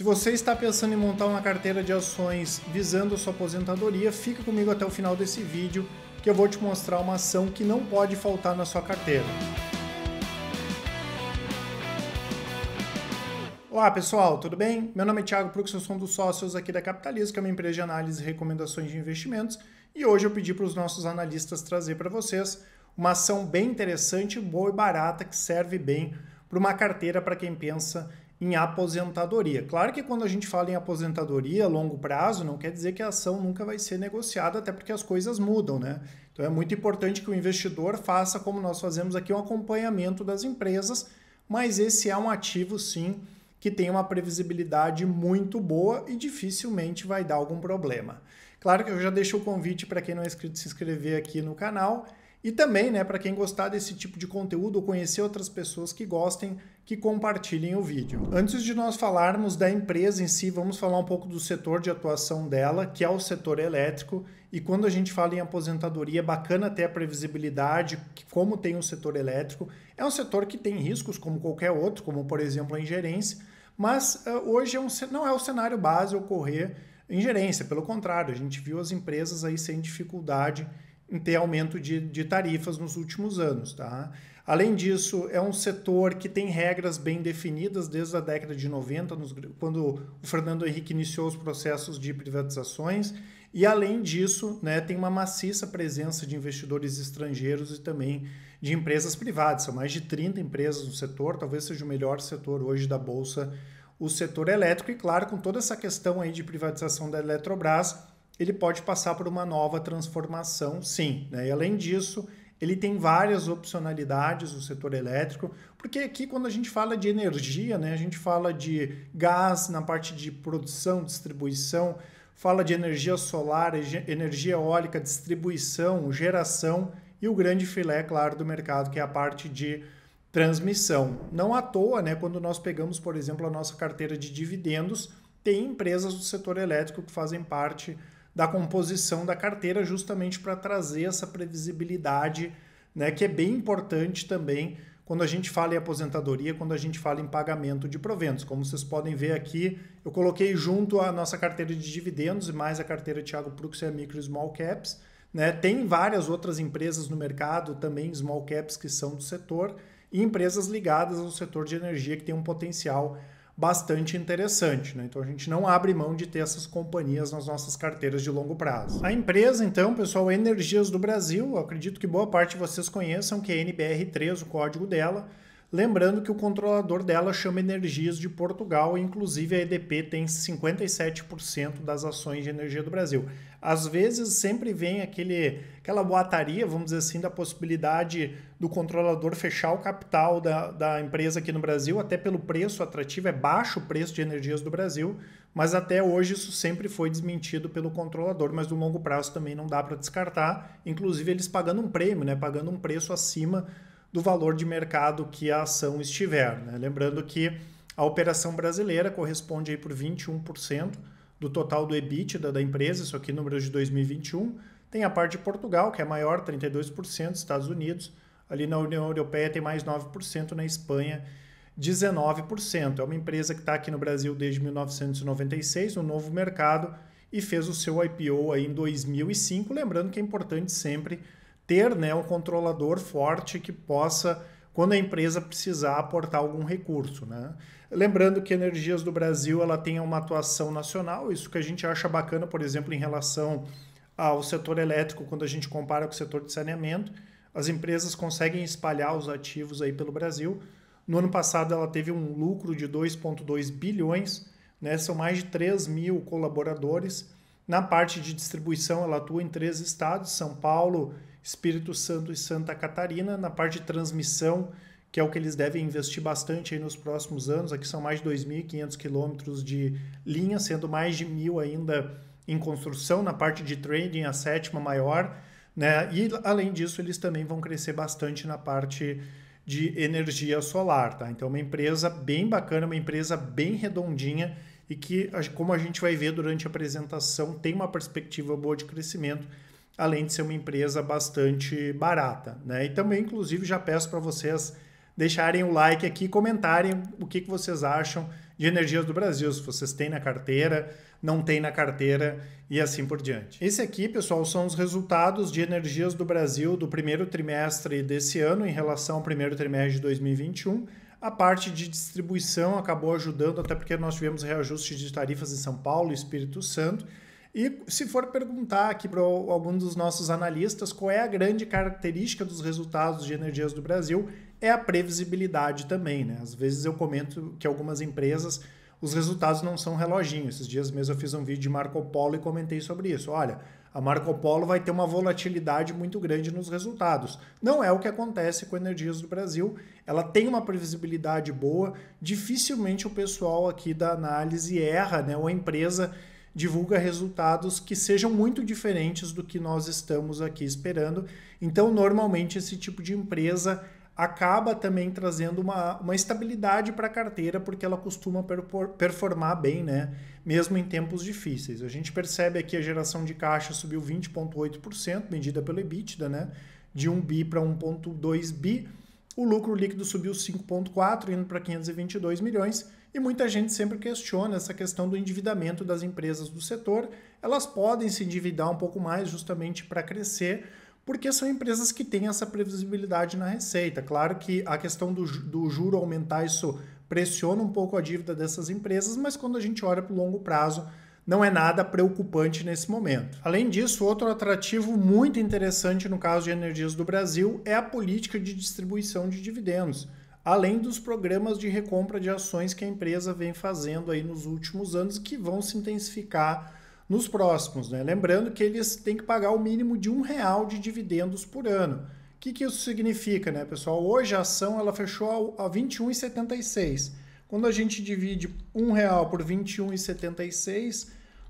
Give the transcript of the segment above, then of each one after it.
Se você está pensando em montar uma carteira de ações visando a sua aposentadoria, fica comigo até o final desse vídeo que eu vou te mostrar uma ação que não pode faltar na sua carteira. Olá pessoal, tudo bem? Meu nome é Thiago Prux, eu sou um dos sócios aqui da Capitalismo, que é uma empresa de análise e recomendações de investimentos, e hoje eu pedi para os nossos analistas trazer para vocês uma ação bem interessante, boa e barata que serve bem para uma carteira para quem pensa em aposentadoria. Claro que quando a gente fala em aposentadoria a longo prazo, não quer dizer que a ação nunca vai ser negociada, até porque as coisas mudam, né? Então é muito importante que o investidor faça, como nós fazemos aqui, um acompanhamento das empresas, mas esse é um ativo sim que tem uma previsibilidade muito boa e dificilmente vai dar algum problema. Claro que eu já deixo o convite para quem não é inscrito se inscrever aqui no canal e também, né, para quem gostar desse tipo de conteúdo ou conhecer outras pessoas que gostem, que compartilhem o vídeo. Antes de nós falarmos da empresa em si, vamos falar um pouco do setor de atuação dela, que é o setor elétrico. E quando a gente fala em aposentadoria, é bacana ter a previsibilidade, como tem o setor elétrico. É um setor que tem riscos como qualquer outro, como por exemplo a ingerência, mas uh, hoje é um, não é o cenário base ocorrer ingerência, pelo contrário, a gente viu as empresas aí sem dificuldade em ter aumento de, de tarifas nos últimos anos. Tá? Além disso, é um setor que tem regras bem definidas desde a década de 90, nos, quando o Fernando Henrique iniciou os processos de privatizações. E além disso, né, tem uma maciça presença de investidores estrangeiros e também de empresas privadas. São mais de 30 empresas no setor, talvez seja o melhor setor hoje da Bolsa, o setor elétrico. E claro, com toda essa questão aí de privatização da Eletrobras, ele pode passar por uma nova transformação, sim. Né? E além disso, ele tem várias opcionalidades, o setor elétrico, porque aqui quando a gente fala de energia, né, a gente fala de gás na parte de produção, distribuição, fala de energia solar, energia eólica, distribuição, geração e o grande filé, claro, do mercado, que é a parte de transmissão. Não à toa, né, quando nós pegamos, por exemplo, a nossa carteira de dividendos, tem empresas do setor elétrico que fazem parte da composição da carteira, justamente para trazer essa previsibilidade, né, que é bem importante também quando a gente fala em aposentadoria, quando a gente fala em pagamento de proventos. Como vocês podem ver aqui, eu coloquei junto a nossa carteira de dividendos e mais a carteira Thiago Prux é e a Micro Small Caps. Né? Tem várias outras empresas no mercado, também small caps que são do setor, e empresas ligadas ao setor de energia que tem um potencial bastante interessante. Né? Então a gente não abre mão de ter essas companhias nas nossas carteiras de longo prazo. A empresa, então, pessoal, Energias do Brasil, acredito que boa parte de vocês conheçam, que é NBR3, o código dela. Lembrando que o controlador dela chama Energias de Portugal, inclusive a EDP tem 57% das ações de energia do Brasil. Às vezes sempre vem aquele, aquela boataria, vamos dizer assim, da possibilidade do controlador fechar o capital da, da empresa aqui no Brasil, até pelo preço atrativo, é baixo o preço de energias do Brasil, mas até hoje isso sempre foi desmentido pelo controlador, mas no longo prazo também não dá para descartar, inclusive eles pagando um prêmio, né, pagando um preço acima do valor de mercado que a ação estiver. Né? Lembrando que a operação brasileira corresponde aí por 21% do total do EBITDA da empresa, isso aqui números de 2021. Tem a parte de Portugal, que é maior, 32%, Estados Unidos, ali na União Europeia tem mais 9%, na Espanha 19%. É uma empresa que está aqui no Brasil desde 1996, no um novo mercado, e fez o seu IPO aí em 2005. Lembrando que é importante sempre ter né, um controlador forte que possa, quando a empresa precisar, aportar algum recurso. Né? Lembrando que Energias do Brasil ela tem uma atuação nacional, isso que a gente acha bacana, por exemplo, em relação ao setor elétrico, quando a gente compara com o setor de saneamento, as empresas conseguem espalhar os ativos aí pelo Brasil. No ano passado ela teve um lucro de 2,2 bilhões, né? são mais de 3 mil colaboradores. Na parte de distribuição ela atua em três estados, São Paulo, Espírito Santo e Santa Catarina. Na parte de transmissão, que é o que eles devem investir bastante nos próximos anos, aqui são mais de 2.500 quilômetros de linha, sendo mais de mil ainda em construção. Na parte de trading, a sétima maior. Né? E, além disso, eles também vão crescer bastante na parte de energia solar. Tá? Então, uma empresa bem bacana, uma empresa bem redondinha e que, como a gente vai ver durante a apresentação, tem uma perspectiva boa de crescimento além de ser uma empresa bastante barata. Né? E também, inclusive, já peço para vocês deixarem o like aqui, comentarem o que, que vocês acham de energias do Brasil, se vocês têm na carteira, não têm na carteira e assim por diante. Esse aqui, pessoal, são os resultados de energias do Brasil do primeiro trimestre desse ano em relação ao primeiro trimestre de 2021. A parte de distribuição acabou ajudando, até porque nós tivemos reajustes de tarifas em São Paulo e Espírito Santo. E se for perguntar aqui para algum dos nossos analistas qual é a grande característica dos resultados de energias do Brasil, é a previsibilidade também, né? Às vezes eu comento que algumas empresas os resultados não são reloginhos. Esses dias mesmo eu fiz um vídeo de Marco Polo e comentei sobre isso. Olha, a Marco Polo vai ter uma volatilidade muito grande nos resultados. Não é o que acontece com Energias do Brasil. Ela tem uma previsibilidade boa. Dificilmente o pessoal aqui da análise erra, né? Ou a empresa divulga resultados que sejam muito diferentes do que nós estamos aqui esperando. Então, normalmente, esse tipo de empresa acaba também trazendo uma, uma estabilidade para a carteira, porque ela costuma performar bem, né? Mesmo em tempos difíceis. A gente percebe aqui a geração de caixa subiu 20,8%, medida pelo EBITDA, né? De 1 bi para 1,2 bi. O lucro líquido subiu 5,4, indo para 522 milhões. E muita gente sempre questiona essa questão do endividamento das empresas do setor. Elas podem se endividar um pouco mais justamente para crescer, porque são empresas que têm essa previsibilidade na receita. Claro que a questão do, do juro aumentar isso pressiona um pouco a dívida dessas empresas, mas quando a gente olha para o longo prazo, não é nada preocupante nesse momento. Além disso, outro atrativo muito interessante no caso de energias do Brasil é a política de distribuição de dividendos além dos programas de recompra de ações que a empresa vem fazendo aí nos últimos anos que vão se intensificar nos próximos. Né? Lembrando que eles têm que pagar o mínimo de um real de dividendos por ano. O que, que isso significa, né, pessoal? Hoje a ação ela fechou a R$ 21,76. Quando a gente divide um real por R$ 21,76,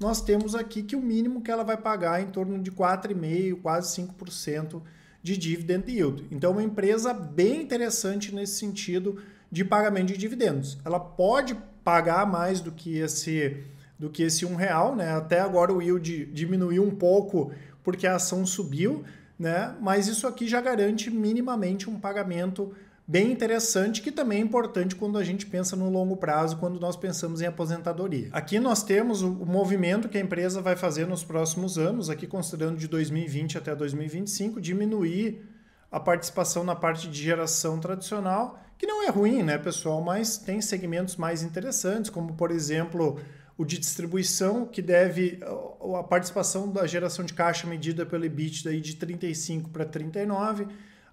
nós temos aqui que o mínimo que ela vai pagar é em torno de 4,5%, quase 5% de dividend yield. Então, é uma empresa bem interessante nesse sentido de pagamento de dividendos. Ela pode pagar mais do que esse do que esse um real, né? Até agora o yield diminuiu um pouco porque a ação subiu, né? Mas isso aqui já garante minimamente um pagamento bem interessante que também é importante quando a gente pensa no longo prazo, quando nós pensamos em aposentadoria. Aqui nós temos o movimento que a empresa vai fazer nos próximos anos, aqui considerando de 2020 até 2025, diminuir a participação na parte de geração tradicional, que não é ruim, né, pessoal, mas tem segmentos mais interessantes, como por exemplo, o de distribuição, que deve a participação da geração de caixa medida pelo EBITDA de 35 para 39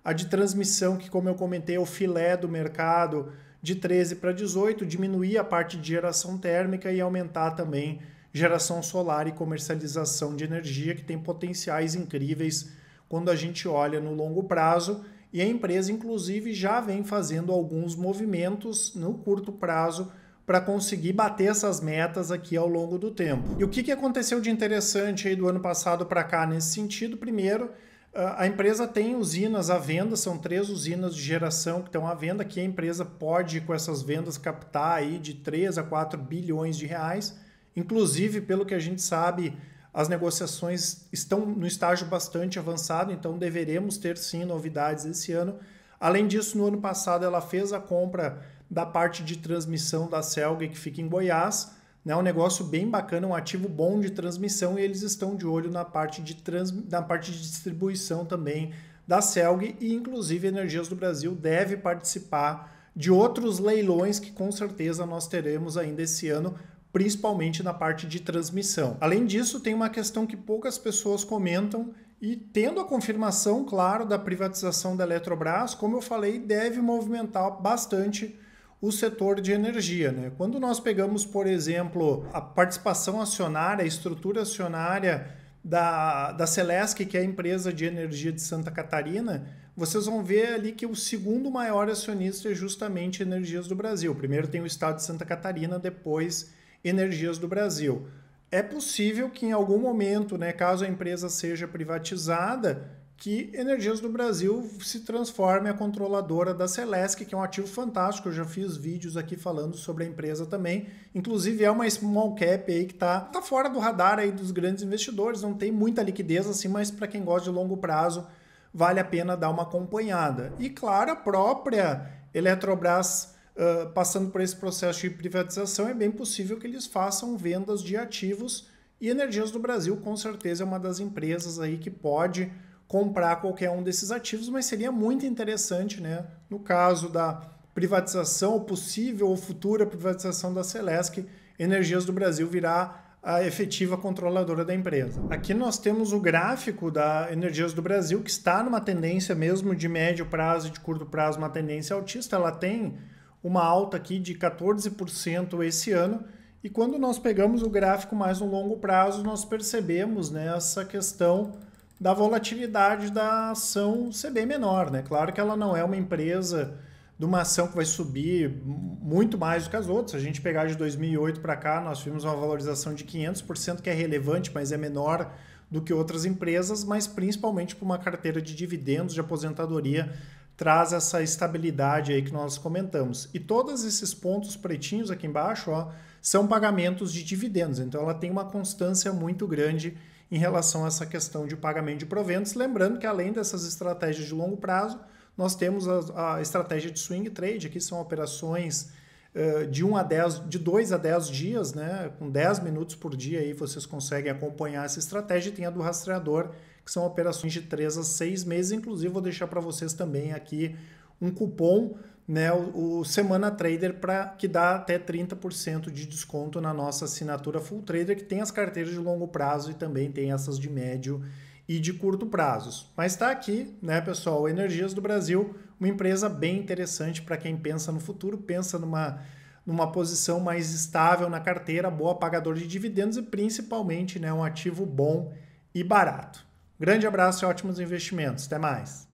a de transmissão, que como eu comentei, é o filé do mercado, de 13 para 18, diminuir a parte de geração térmica e aumentar também geração solar e comercialização de energia, que tem potenciais incríveis quando a gente olha no longo prazo. E a empresa, inclusive, já vem fazendo alguns movimentos no curto prazo para conseguir bater essas metas aqui ao longo do tempo. E o que, que aconteceu de interessante aí do ano passado para cá nesse sentido? Primeiro, ah, a empresa tem usinas à venda, são três usinas de geração que estão à venda, que a empresa pode, com essas vendas, captar aí de 3 a 4 bilhões de reais. Inclusive, pelo que a gente sabe, as negociações estão no estágio bastante avançado, então deveremos ter sim novidades esse ano. Além disso, no ano passado ela fez a compra da parte de transmissão da Celga que fica em Goiás é um negócio bem bacana, um ativo bom de transmissão e eles estão de olho na parte de, trans, na parte de distribuição também da Celg e inclusive Energias do Brasil deve participar de outros leilões que com certeza nós teremos ainda esse ano, principalmente na parte de transmissão. Além disso, tem uma questão que poucas pessoas comentam e tendo a confirmação, claro, da privatização da Eletrobras, como eu falei, deve movimentar bastante o setor de energia. Né? Quando nós pegamos, por exemplo, a participação acionária, a estrutura acionária da, da Celesc, que é a empresa de energia de Santa Catarina, vocês vão ver ali que o segundo maior acionista é justamente Energias do Brasil. Primeiro tem o estado de Santa Catarina, depois Energias do Brasil. É possível que em algum momento, né, caso a empresa seja privatizada, que Energias do Brasil se transforme a controladora da Celesc, que é um ativo fantástico. Eu já fiz vídeos aqui falando sobre a empresa também. Inclusive é uma small cap aí que está tá fora do radar aí dos grandes investidores, não tem muita liquidez assim, mas para quem gosta de longo prazo, vale a pena dar uma acompanhada. E claro, a própria Eletrobras uh, passando por esse processo de privatização, é bem possível que eles façam vendas de ativos e Energias do Brasil com certeza é uma das empresas aí que pode comprar qualquer um desses ativos, mas seria muito interessante, né? No caso da privatização, possível ou futura privatização da Celesc, Energias do Brasil virá a efetiva controladora da empresa. Aqui nós temos o gráfico da Energias do Brasil, que está numa tendência mesmo de médio prazo e de curto prazo, uma tendência altista. Ela tem uma alta aqui de 14% esse ano. E quando nós pegamos o gráfico mais no longo prazo, nós percebemos nessa né, questão da volatilidade da ação ser bem menor, né? Claro que ela não é uma empresa de uma ação que vai subir muito mais do que as outras. Se a gente pegar de 2008 para cá, nós tivemos uma valorização de 500%, que é relevante, mas é menor do que outras empresas, mas principalmente para uma carteira de dividendos de aposentadoria traz essa estabilidade aí que nós comentamos. E todos esses pontos pretinhos aqui embaixo, ó, são pagamentos de dividendos. Então ela tem uma constância muito grande em relação a essa questão de pagamento de proventos. Lembrando que além dessas estratégias de longo prazo, nós temos a, a estratégia de swing trade, que são operações uh, de 1 a 10, de 2 a 10 dias, né? com 10 minutos por dia aí vocês conseguem acompanhar essa estratégia e tem a do rastreador, que são operações de 3 a 6 meses. Inclusive, vou deixar para vocês também aqui um cupom né, o, o Semana Trader para que dá até 30% de desconto na nossa assinatura Full Trader, que tem as carteiras de longo prazo e também tem essas de médio e de curto prazos Mas está aqui, né, pessoal, Energias do Brasil, uma empresa bem interessante para quem pensa no futuro, pensa numa numa posição mais estável na carteira, boa pagador de dividendos e principalmente, né, um ativo bom e barato. Grande abraço e ótimos investimentos. Até mais.